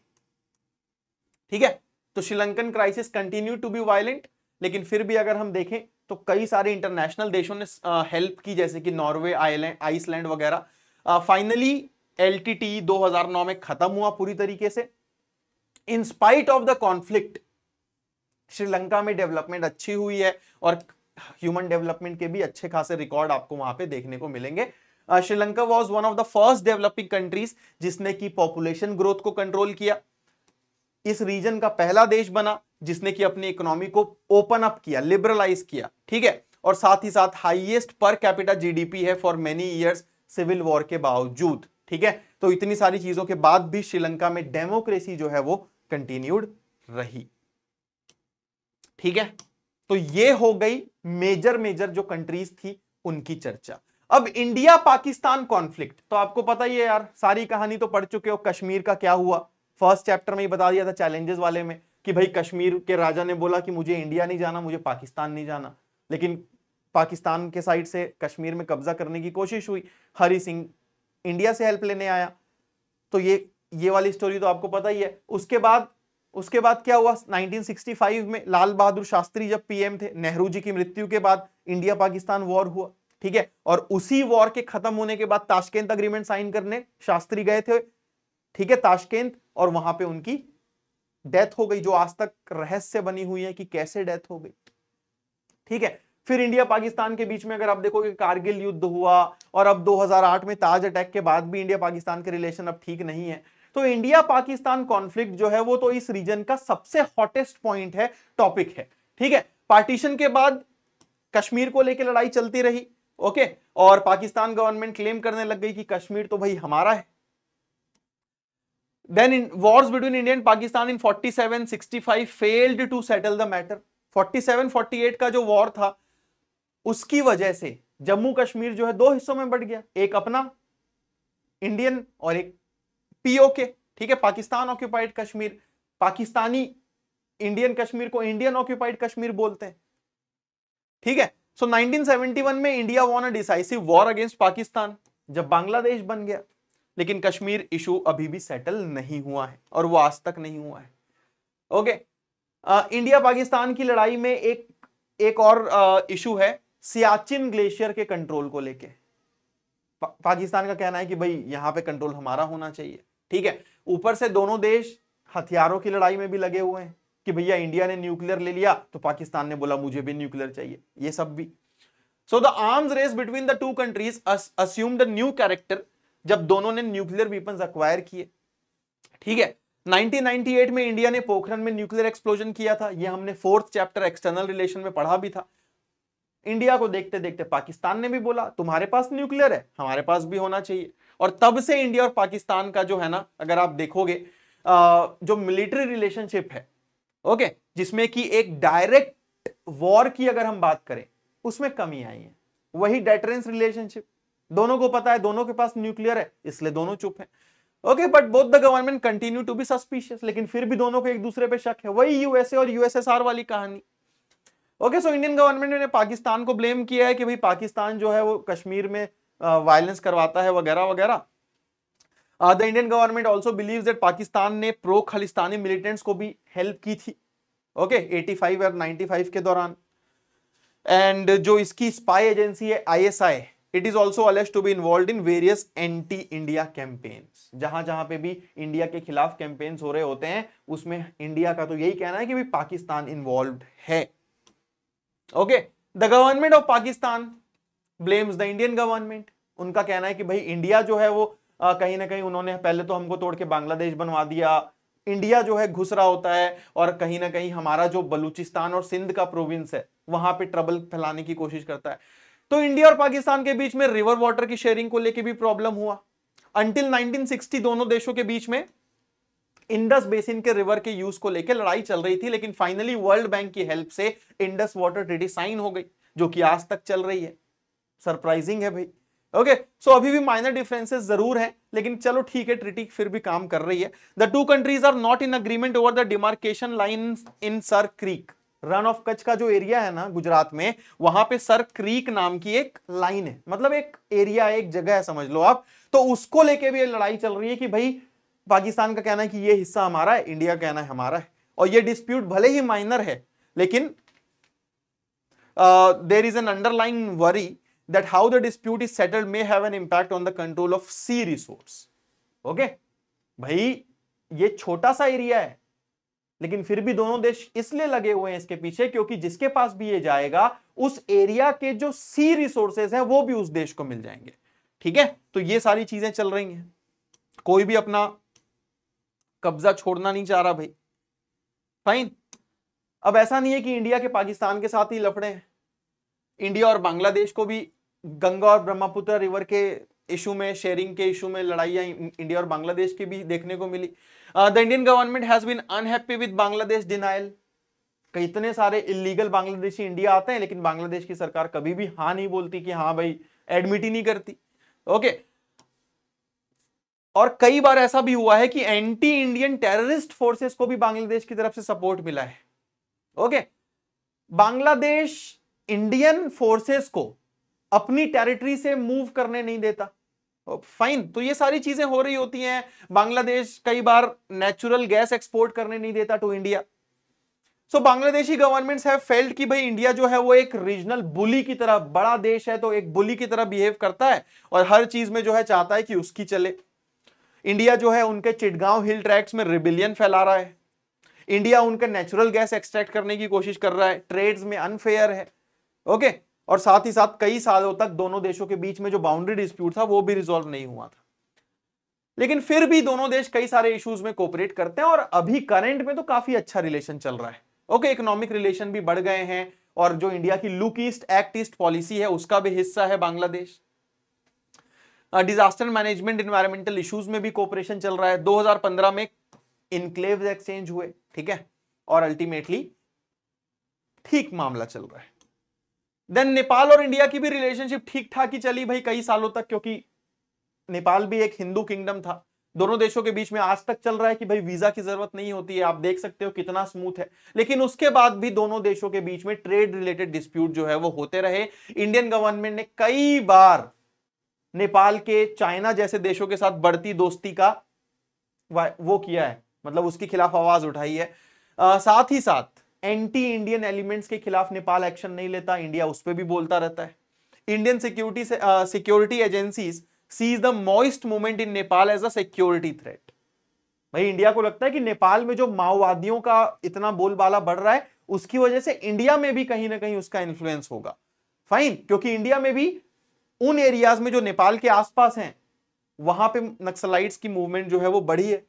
ठीक है तो Sri Lankan crisis continue to be violent लेकिन फिर भी अगर हम देखें तो कई सारे इंटरनेशनल देशों ने हेल्प की जैसे कि नॉर्वे आयलैंड आइसलैंड वगैरह फाइनली एल टी टी में खत्म हुआ पूरी तरीके से in spite of the conflict Sri Lanka में डेवलपमेंट अच्छी हुई है और ह्यूमन डेवलपमेंट के भी अच्छे खासे रिकॉर्ड आपको वहां पे देखने को मिलेंगे Sri Lanka was one of the first developing countries जिसने की पॉपुलेशन ग्रोथ को कंट्रोल किया इस रीजन का पहला देश बना जिसने की अपनी इकोनॉमी को ओपन अप किया लिबरलाइज किया ठीक है और साथ ही साथ हाईएस्ट पर कैपिटा जीडीपी है for many years civil war के बावजूद ठीक है तो इतनी सारी चीजों के बाद भी श्रीलंका में डेमोक्रेसी जो है वो कंटिन्यूड रही ठीक है तो ये हो गई मेजर मेजर जो कंट्रीज थी उनकी चर्चा अब इंडिया पाकिस्तान कॉन्फ्लिक्ट तो आपको पता ही है यार सारी कहानी तो पढ़ चुके हो कश्मीर का क्या हुआ फर्स्ट चैप्टर में ही बता दिया था चैलेंजेस वाले में कि भाई कश्मीर के राजा ने बोला कि मुझे इंडिया नहीं जाना मुझे पाकिस्तान नहीं जाना लेकिन पाकिस्तान के साइड से कश्मीर में कब्जा करने की कोशिश हुई हरी सिंह इंडिया से हेल्प लेने आया तो ये ये वाली स्टोरी तो आपको पता ही है उसके बाद उसके बाद क्या हुआ 1965 में लाल बहादुर शास्त्री जब पीएम थे नेहरू जी की मृत्यु के बाद इंडिया पाकिस्तान वॉर हुआ ठीक है और उसी वॉर के खत्म होने के बाद ताशकेंत अग्रीमेंट साइन करने शास्त्री गए थे ठीक है ताशकेंत और वहां पे उनकी डेथ हो गई जो आज तक रहस्य बनी हुई है कि कैसे डेथ हो गई ठीक है फिर इंडिया पाकिस्तान के बीच में अगर आप देखोगे कारगिल युद्ध हुआ और अब 2008 में ताज अटैक के बाद भी इंडिया पाकिस्तान के रिलेशन अब ठीक नहीं है तो इंडिया पाकिस्तान कॉन्फ्लिक्ट जो है वो तो इस रीजन का सबसे हॉटेस्ट पॉइंट है टॉपिक है ठीक है पार्टीशन के बाद कश्मीर को लेकर लड़ाई चलती रही ओके और पाकिस्तान गवर्नमेंट क्लेम करने लग गई कि कश्मीर तो भाई हमारा है then in wars between india and pakistan in 47 65 failed to settle the matter 47 48 का जो वॉर था उसकी वजह से जम्मू कश्मीर जो है दो हिस्सों में बढ़ गया एक अपना इंडियन और एक पीओके ठीक है पाकिस्तान ऑक्यूपाइड कश्मीर पाकिस्तानी इंडियन कश्मीर को इंडियन ऑक्यूपाइड कश्मीर बोलते हैं ठीक है सो so, 1971 में India won a decisive war against Pakistan जब बांग्लादेश बन गया लेकिन कश्मीर इशू अभी भी सेटल नहीं हुआ है और वो आज तक नहीं हुआ है ओके okay. इंडिया पाकिस्तान की लड़ाई में एक एक और इशू है सियाचिन ग्लेशियर के कंट्रोल को लेके पा, पाकिस्तान का कहना है कि भाई यहां पे कंट्रोल हमारा होना चाहिए ठीक है ऊपर से दोनों देश हथियारों की लड़ाई में भी लगे हुए हैं कि भैया इंडिया ने न्यूक्लियर ले लिया तो पाकिस्तान ने बोला मुझे भी न्यूक्लियर चाहिए ये सब भी so the arms race between the two countries assumed new character जब दोनों ने न्यूक्लियर वीपन अक्वायर किए ठीक है 1998 में इंडिया ने पोखरण में न्यूक्लियर एक्सप्लोजन किया था यह हमने फोर्थ चैप्टर एक्सटर्नल रिलेशन में पढ़ा भी था इंडिया को देखते देखते पाकिस्तान ने भी बोला तुम्हारे पास न्यूक्लियर है हमारे पास भी होना चाहिए और तब से इंडिया और पाकिस्तान का जो है ना अगर आप देखोगे जो मिलिट्री रिलेशनशिप है ओके जिसमें कि एक डायरेक्ट वॉर की अगर हम बात करें उसमें कमी आई है वही डेटरेंस रिलेशनशिप दोनों को पता है दोनों के पास न्यूक्लियर है इसलिए दोनों चुप है okay but both the government continue to be suspicious लेकिन फिर भी दोनों को एक दूसरे पे शक है वही यूएसए और यूएसएसआर वाली कहानी ओके सो इंडियन गवर्नमेंट ने पाकिस्तान को ब्लेम किया है कि भाई पाकिस्तान जो है वो कश्मीर में वायलेंस करवाता है वगैरह वगैरह the Indian government also believe that Pakistan ने प्रो खालिस्तानी मिलिटेंट्स को भी हेल्प की थी ओके एटी फाइव और 95 के दौरान एंड जो इसकी स्पाई एजेंसी है ISI it is also allege to be involve in various anti India campaigns जहां जहां पे भी इंडिया के खिलाफ कैंपेन्स हो रहे होते हैं उसमें इंडिया का तो यही कहना है कि भी पाकिस्तान इन्वॉल्व है okay the government of Pakistan blames the Indian government उनका कहना है कि भाई इंडिया जो है वो कहीं ना कहीं उन्होंने पहले तो हमको तोड़ के बांग्लादेश बनवा दिया इंडिया जो है घुस रहा होता है और कहीं ना कहीं हमारा जो बलूचिस्तान और सिंध का प्रोविंस है वहां पे ट्रबल फैलाने की कोशिश करता है तो इंडिया और पाकिस्तान के बीच में रिवर वाटर की शेयरिंग को लेकर भी प्रॉब्लम हुआ अंटिल 1960 दोनों देशों के बीच में इंडस बेसिन के रिवर के यूज को लेकर लड़ाई चल रही थी लेकिन फाइनली वर्ल्ड बैंक की हेल्प से इंडस वाटर ट्रीटी साइन हो गई जो कि आज तक चल रही है सरप्राइजिंग है भाई ओके okay, सो so अभी भी माइनर डिफरेंसेस जरूर हैं लेकिन चलो ठीक है ट्रिटी फिर भी काम कर रही है the two countries are not in agreement over the demarcation line in Sir Creek Rann of Kutch का जो एरिया है ना गुजरात में वहां पे सर क्रीक नाम की एक लाइन है मतलब एक एरिया है एक जगह है समझ लो आप तो उसको लेके भी लड़ाई चल रही है कि भाई पाकिस्तान का कहना है कि ये हिस्सा हमारा है इंडिया का कहना है हमारा है और ये डिस्प्यूट भले ही माइनर है लेकिन there is an underline worry that how the dispute is settled may have an impact on the control of sea resource. okay? भाई ये छोटा सा एरिया है लेकिन फिर भी दोनों देश इसलिए लगे हुए हैं इसके पीछे क्योंकि जिसके पास भी ये जाएगा उस एरिया के जो सी रिसोर्सेज हैं वो भी उस देश को मिल जाएंगे ठीक है तो ये सारी चीजें चल रही हैं कोई भी अपना कब्जा छोड़ना नहीं चाह रहा भाई फाइन अब ऐसा नहीं है कि इंडिया के पाकिस्तान के साथ ही लफड़े हैं इंडिया और बांग्लादेश को भी गंगा और ब्रह्मपुत्र रिवर के इशू में शेयरिंग के इशू में लड़ाइया इंडिया और बांग्लादेश की भी देखने को मिली the Indian government has been unhappy with Bangladesh denial कई इतने सारे इलीगल बांग्लादेशी इंडिया आते हैं लेकिन बांग्लादेश की सरकार कभी भी हाँ नहीं बोलती कि हाँ भाई एडमिट ही नहीं करती ओके और कई बार ऐसा भी हुआ है कि एंटी इंडियन टेररिस्ट फोर्सेस को भी बांग्लादेश की तरफ से सपोर्ट मिला है ओके बांग्लादेश इंडियन फोर्सेस को अपनी टेरिटरी से मूव करने नहीं देता फाइन तो, तो ये सारी चीजें हो रही होती हैं बांग्लादेश कई बार नेचुरल गैस एक्सपोर्ट करने नहीं देता to India so Bangladeshi governments have failed कि भाई इंडिया जो है वो एक रीजनल बुली की तरह बड़ा देश है तो एक बुली की तरह बिहेव करता है और हर चीज में जो है चाहता है कि उसकी चले इंडिया जो है उनके चिटगांव हिल ट्रैक्स में रिबिलियन फैला रहा है इंडिया उनके नेचुरल गैस एक्सट्रैक्ट करने की कोशिश कर रहा है ट्रेड्स में अनफेयर है ओके okay? और साथ ही साथ कई सालों तक दोनों देशों के बीच में जो बाउंड्री डिस्प्यूट था वो भी रिजोल्व नहीं हुआ था लेकिन फिर भी दोनों देश कई सारे इश्यूज में कोऑपरेट करते हैं और अभी करंट में तो काफी अच्छा रिलेशन चल रहा है ओके इकोनॉमिक रिलेशन भी बढ़ गए हैं और जो इंडिया की look east act east policy है उसका भी हिस्सा है Bangladesh disaster management environmental issues में भी कोऑपरेशन चल रहा है 2015 में इनक्लेव एक्सचेंज हुए ठीक है और अल्टीमेटली ठीक मामला चल रहा है देन नेपाल और इंडिया की भी रिलेशनशिप ठीक ठाक ही चली भाई कई सालों तक क्योंकि नेपाल भी एक हिंदू किंगडम था दोनों देशों के बीच में आज तक चल रहा है कि भाई वीजा की जरूरत नहीं होती है आप देख सकते हो कितना स्मूथ है लेकिन उसके बाद भी दोनों देशों के बीच में ट्रेड रिलेटेड डिस्प्यूट जो है वो होते रहे इंडियन गवर्नमेंट ने कई बार नेपाल के चाइना जैसे देशों के साथ बढ़ती दोस्ती का वो किया है मतलब उसके खिलाफ आवाज उठाई है आ, साथ ही साथ एंटी इंडियन एलिमेंट्स के खिलाफ नेपाल एक्शन नहीं लेता इंडिया उस पर भी बोलता रहता है Indian security security agencies sees the Maoist movement in Nepal as a security threat भाई इंडिया को लगता है कि नेपाल में जो माओवादियों का इतना बोलबाला बढ़ रहा है उसकी वजह से इंडिया में भी कहीं ना कहीं उसका इन्फ्लुएंस होगा फाइन क्योंकि इंडिया में भी उन एरियाज में जो नेपाल के आसपास हैं वहां पे नक्सलाइट्स की मूवमेंट जो है वो बढ़ी है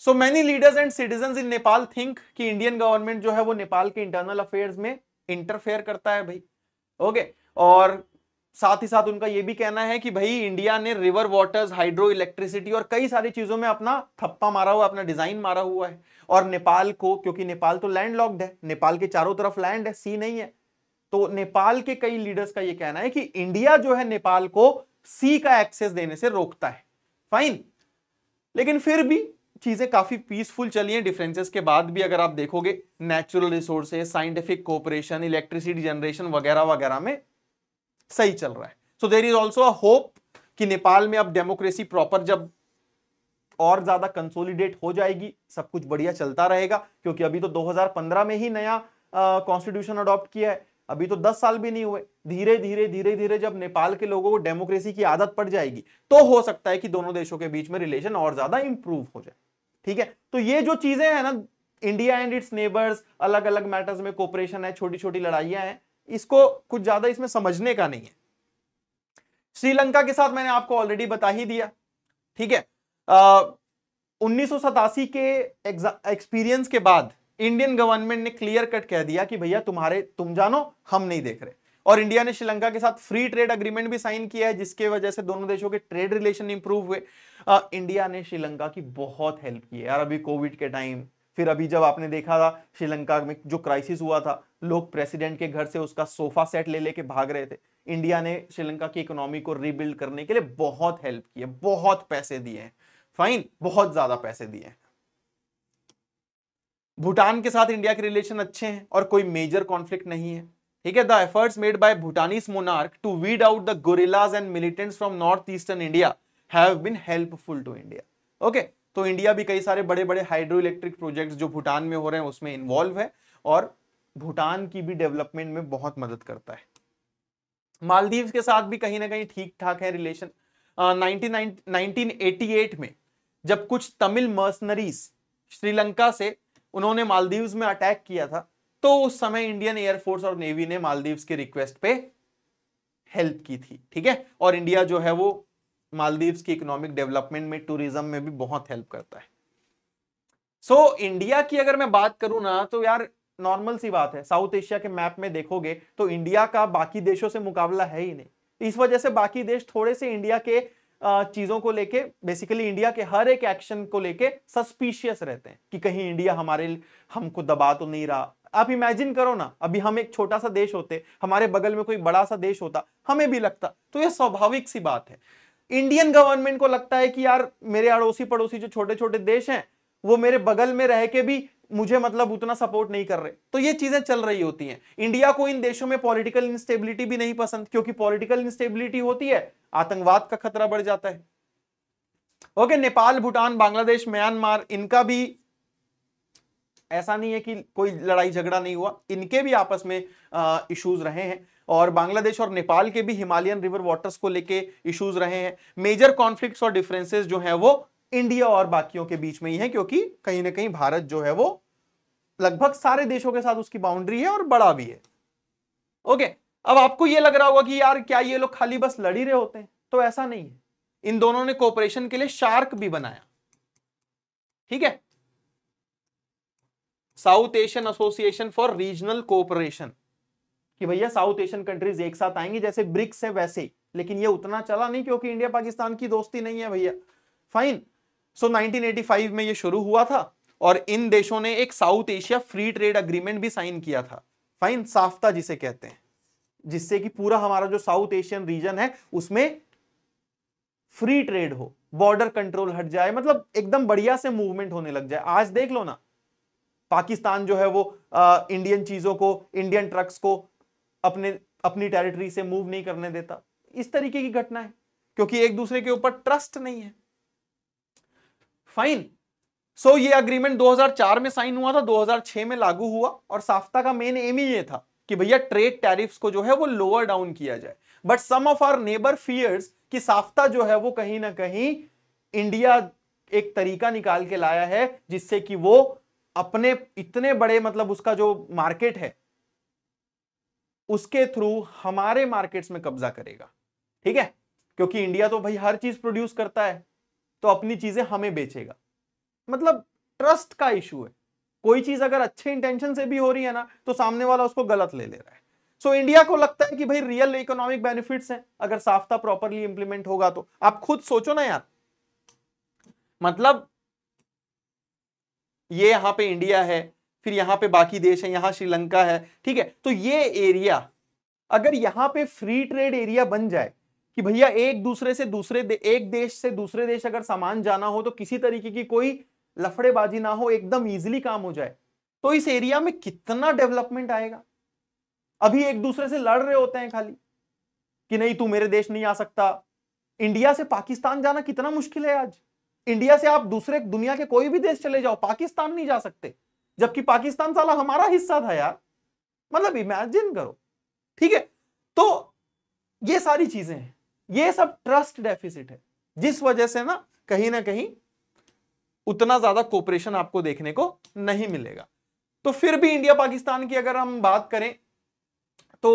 so many leaders and citizen in Nepal think कि इंडियन गवर्नमेंट जो है वो नेपाल के इंटरनल अफेयर्स में इंटरफेयर करता है भाई ओके okay. और साथ ही साथ उनका यह भी कहना है कि भाई इंडिया ने रिवर वाटर्स हाइड्रो इलेक्ट्रिसिटी और कई सारी चीजों में अपना थप्पा मारा हुआ अपना डिजाइन मारा हुआ है और नेपाल को क्योंकि नेपाल तो लैंड लॉक्ड है नेपाल के चारों तरफ लैंड है सी नहीं है तो नेपाल के कई लीडर्स का यह कहना है कि इंडिया जो है नेपाल को सी का एक्सेस देने से रोकता है फाइन लेकिन फिर भी चीज़ें काफ़ी पीसफुल चली हैं डिफरेंसेस के बाद भी अगर आप देखोगे natural resources scientific cooperation electricity generation वगैरह वगैरह में सही चल रहा है so there is also a hope कि नेपाल में अब डेमोक्रेसी प्रॉपर जब और ज़्यादा कंसोलिडेट हो जाएगी सब कुछ बढ़िया चलता रहेगा क्योंकि अभी तो 2015 में ही नया कॉन्स्टिट्यूशन अडॉप्ट किया है अभी तो 10 साल भी नहीं हुए धीरे धीरे धीरे धीरे जब नेपाल के लोगों को डेमोक्रेसी की आदत पड़ जाएगी तो हो सकता है कि दोनों देशों के बीच में रिलेशन और ज्यादा इंप्रूव हो जाए ठीक है तो ये जो चीजें हैं ना इंडिया एंड इट्स नेबर्स अलग अलग मैटर्स में कोऑपरेशन है छोटी छोटी लड़ाइयां हैं इसको कुछ ज्यादा इसमें समझने का नहीं है श्रीलंका के साथ मैंने आपको ऑलरेडी बता ही दिया ठीक है उन्नीस के एक्सपीरियंस के बाद इंडियन गवर्नमेंट ने क्लियर कट कह दिया कि भैया तुम्हारे तुम जानो हम नहीं देख रहे और इंडिया ने श्रीलंका के साथ फ्री ट्रेड अग्रीमेंट भी साइन किया है जिसके वजह से दोनों देशों के ट्रेड रिलेशन इंप्रूव हुए आ, इंडिया ने श्रीलंका की बहुत हेल्प की है यार अभी कोविड के टाइम फिर अभी जब आपने देखा था श्रीलंका में जो क्राइसिस हुआ था लोग प्रेसिडेंट के घर से उसका सोफा सेट ले लेके भाग रहे थे इंडिया ने श्रीलंका की इकोनॉमी को रिबिल्ड करने के लिए बहुत हेल्प की है बहुत पैसे दिए हैं फाइन बहुत ज्यादा पैसे दिए हैं भूटान के साथ इंडिया के रिलेशन अच्छे हैं और कोई मेजर कॉन्फ्लिक्ट नहीं है ठीक है the efforts made by Bhutanese monarch to weed out the guerrillas and militants from north eastern India have been helpful to India okay तो इंडिया भी कई सारे बड़े बड़े हाइड्रो इलेक्ट्रिक प्रोजेक्ट जो भूटान में हो रहे हैं उसमें इन्वॉल्व है और भूटान की भी डेवलपमेंट में बहुत मदद करता है मालदीव के साथ भी कहीं ना कहीं ठीक ठाक है रिलेशन नाइनटीन 1988 में जब कुछ तमिल मर्सनरीज श्रीलंका से उन्होंने मालदीव्स में अटैक किया था तो उस समय इंडियन एयरफोर्स और नेवी ने मालदीव के रिक्वेस्ट पे हेल्प की थी ठीक है और इंडिया जो है वो मालदीव्स की इकोनॉमिक डेवलपमेंट में टूरिज्म में भी बहुत हेल्प करता है सो so, इंडिया की अगर मैं बात करूं ना तो यार नॉर्मल सी बात है साउथ एशिया के मैप में देखोगे तो इंडिया का बाकी देशों से मुकाबला है ही नहीं इस वजह से बाकी देश थोड़े से इंडिया के चीजों को लेके बेसिकली इंडिया के हर एक एक्शन को लेके सस्पिशियस रहते हैं कि कहीं इंडिया हमारे हमको दबा तो नहीं रहा आप इमेजिन करो ना अभी हम एक छोटा सा देश होते हमारे बगल में कोई बड़ा सा देश होता हमें भी लगता तो यह स्वाभाविक सी बात है इंडियन गवर्नमेंट को लगता है कि यार मेरे अड़ोसी पड़ोसी जो छोटे छोटे देश हैं वो मेरे बगल में रह के भी मुझे मतलब उतना सपोर्ट नहीं कर रहे तो ये चीजें चल रही होती हैं इंडिया को इन देशों में पॉलिटिकल इंस्टेबिलिटी भी नहीं पसंद क्योंकि पॉलिटिकल इंस्टेबिलिटी होती है आतंकवाद का खतरा बढ़ जाता है ओके नेपाल भूटान बांग्लादेश म्यांमार इनका भी ऐसा नहीं है कि कोई लड़ाई झगड़ा नहीं हुआ इनके भी आपस में इश्यूज रहे हैं और बांग्लादेश और नेपाल के भी हिमालयन रिवर वाटर्स को लेके इश्यूज रहे हैं मेजर कॉन्फ्लिक्ट्स और डिफरेंसेस जो हैं वो इंडिया और बाकियों के बीच में ही है क्योंकि कहीं ना कहीं भारत जो है वो लगभग सारे देशों के साथ उसकी बाउंड्री है और बड़ा भी है ओके अब आपको ये लग रहा होगा कि यार क्या ये लोग खाली बस लड़ ही रहे होते हैं तो ऐसा नहीं है इन दोनों ने कोऑपरेशन के लिए शार्क भी बनाया ठीक है South Asian association for regional cooperation कि भैया साउथ एशियन कंट्रीज एक साथ आएंगी जैसे ब्रिक्स है वैसे लेकिन ये उतना चला नहीं क्योंकि इंडिया पाकिस्तान की दोस्ती नहीं है भैया फाइन सो so, 1985 में ये शुरू हुआ था और इन देशों ने एक South Asia free trade agreement भी साइन किया था फाइन साफ्ता जिसे कहते हैं जिससे कि पूरा हमारा जो साउथ एशियन रीजन है उसमें फ्री ट्रेड हो बॉर्डर कंट्रोल हट जाए मतलब एकदम बढ़िया से मूवमेंट होने लग जाए आज देख लो ना पाकिस्तान जो है वो आ, इंडियन चीजों को इंडियन ट्रक्स को अपने अपनी टेरिटरी से मूव नहीं करने देता इस तरीके की घटना है क्योंकि एक दूसरे के ऊपर ट्रस्ट नहीं है फाइन सो so, ये अग्रीमेंट 2004 में साइन हुआ था 2006 में लागू हुआ और साफ्ता का मेन एम ही ये था कि भैया ट्रेड टैरिफ्स को जो है वो लोअर डाउन किया जाए but some of our neighbour fears कि साफ्ता जो है वो कहीं ना कहीं इंडिया एक तरीका निकाल के लाया है जिससे कि वो अपने इतने बड़े मतलब उसका जो मार्केट है उसके थ्रू हमारे मार्केट्स में कब्जा करेगा ठीक है क्योंकि इंडिया तो भाई हर चीज प्रोड्यूस करता है तो अपनी चीजें हमें बेचेगा मतलब ट्रस्ट का इशू है कोई चीज अगर अच्छे इंटेंशन से भी हो रही है ना तो सामने वाला उसको गलत ले ले रहा है सो so, इंडिया को लगता है कि भाई रियल इकोनॉमिक बेनिफिट्स हैं अगर साफ्ता प्रॉपरली इंप्लीमेंट होगा तो आप खुद सोचो ना यार मतलब ये यहाँ पे इंडिया है फिर यहाँ पे बाकी देश है यहां श्रीलंका है ठीक है तो ये एरिया अगर यहाँ पे फ्री ट्रेड एरिया बन जाए कि भैया एक दूसरे से दूसरे दे, एक देश से दूसरे देश अगर सामान जाना हो तो किसी तरीके की कोई लफड़ेबाजी ना हो एकदम इजिली काम हो जाए तो इस एरिया में कितना डेवलपमेंट आएगा अभी एक दूसरे से लड़ रहे होते हैं खाली कि नहीं तू मेरे देश नहीं आ सकता इंडिया से पाकिस्तान जाना कितना मुश्किल है आज इंडिया से आप दूसरे दुनिया के कोई भी देश चले जाओ पाकिस्तान नहीं जा सकते जबकि पाकिस्तान साला हमारा हिस्सा था यार मतलब इमेजिन करो ठीक है तो ये सारी चीजें हैं ये सब ट्रस्ट डेफिसिट है जिस वजह से ना कहीं ना कहीं उतना ज्यादा कोऑपरेशन आपको देखने को नहीं मिलेगा तो फिर भी इंडिया पाकिस्तान की अगर हम बात करें तो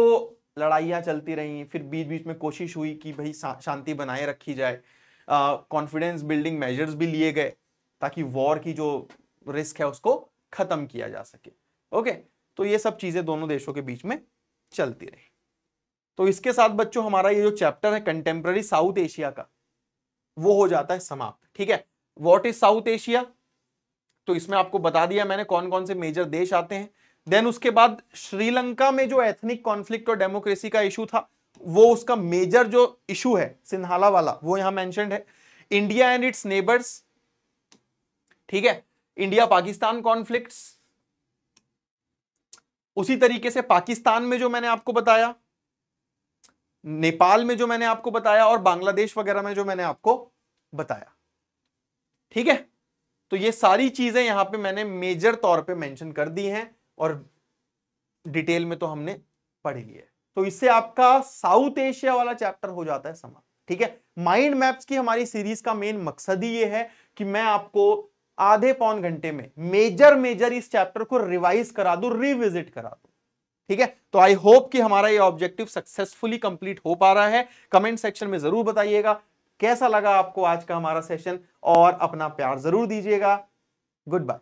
लड़ाइयां चलती रही फिर बीच बीच में कोशिश हुई कि भाई शांति बनाए रखी जाए कॉन्फिडेंस बिल्डिंग मेजर्स भी लिए गए ताकि वॉर की जो रिस्क है उसको खत्म किया जा सके ओके तो ये सब चीजें दोनों देशों के बीच में चलती रही तो इसके साथ बच्चों हमारा ये जो चैप्टर है कंटेम्प्रेरी साउथ एशिया का वो हो जाता है समाप्त ठीक है वॉट इज साउथ एशिया तो इसमें आपको बता दिया मैंने कौन कौन से मेजर देश आते हैं देन उसके बाद श्रीलंका में जो एथनिक कॉन्फ्लिक्ट और डेमोक्रेसी का इशू था वो उसका मेजर जो इशू है सिन्हाला वाला वो यहां मैं है इंडिया एंड इट्स नेबर्स ठीक है इंडिया पाकिस्तान कॉन्फ्लिक्ट उसी तरीके से पाकिस्तान में जो मैंने आपको बताया नेपाल में जो मैंने आपको बताया और बांग्लादेश वगैरह में जो मैंने आपको बताया ठीक है तो ये सारी चीजें यहां पे मैंने मेजर तौर पे मेंशन कर दी हैं और डिटेल में तो हमने पढ़ लिया तो इससे आपका साउथ एशिया वाला चैप्टर हो जाता है समाप्त ठीक है माइंड मैप्स की हमारी सीरीज का मेन मकसद ही ये है कि मैं आपको आधे पौन घंटे में मेजर मेजर इस चैप्टर को रिवाइज करा दू रिविजिट करा दू ठीक है तो आई होप कि हमारा ये ऑब्जेक्टिव सक्सेसफुली कंप्लीट हो पा रहा है कमेंट सेक्शन में जरूर बताइएगा कैसा लगा आपको आज का हमारा सेशन और अपना प्यार जरूर दीजिएगा गुड बाय